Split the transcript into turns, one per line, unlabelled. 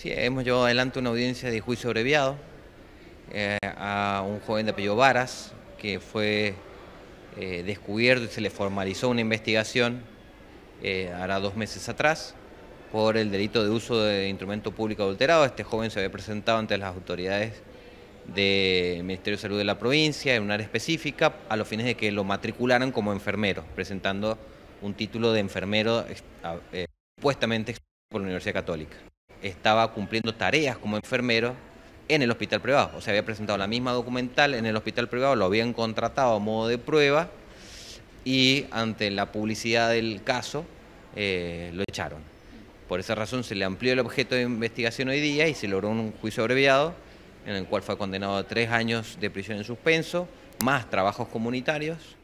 Sí, hemos llevado adelante una audiencia de juicio abreviado eh, a un joven de apellido Varas que fue eh, descubierto y se le formalizó una investigación eh, ahora dos meses atrás por el delito de uso de instrumento público adulterado. Este joven se había presentado ante las autoridades del Ministerio de Salud de la provincia en un área específica a los fines de que lo matricularan como enfermero, presentando un título de enfermero supuestamente supuestamente por la Universidad Católica estaba cumpliendo tareas como enfermero en el hospital privado. O sea, había presentado la misma documental en el hospital privado, lo habían contratado a modo de prueba y ante la publicidad del caso eh, lo echaron. Por esa razón se le amplió el objeto de investigación hoy día y se logró un juicio abreviado en el cual fue condenado a tres años de prisión en suspenso, más trabajos comunitarios.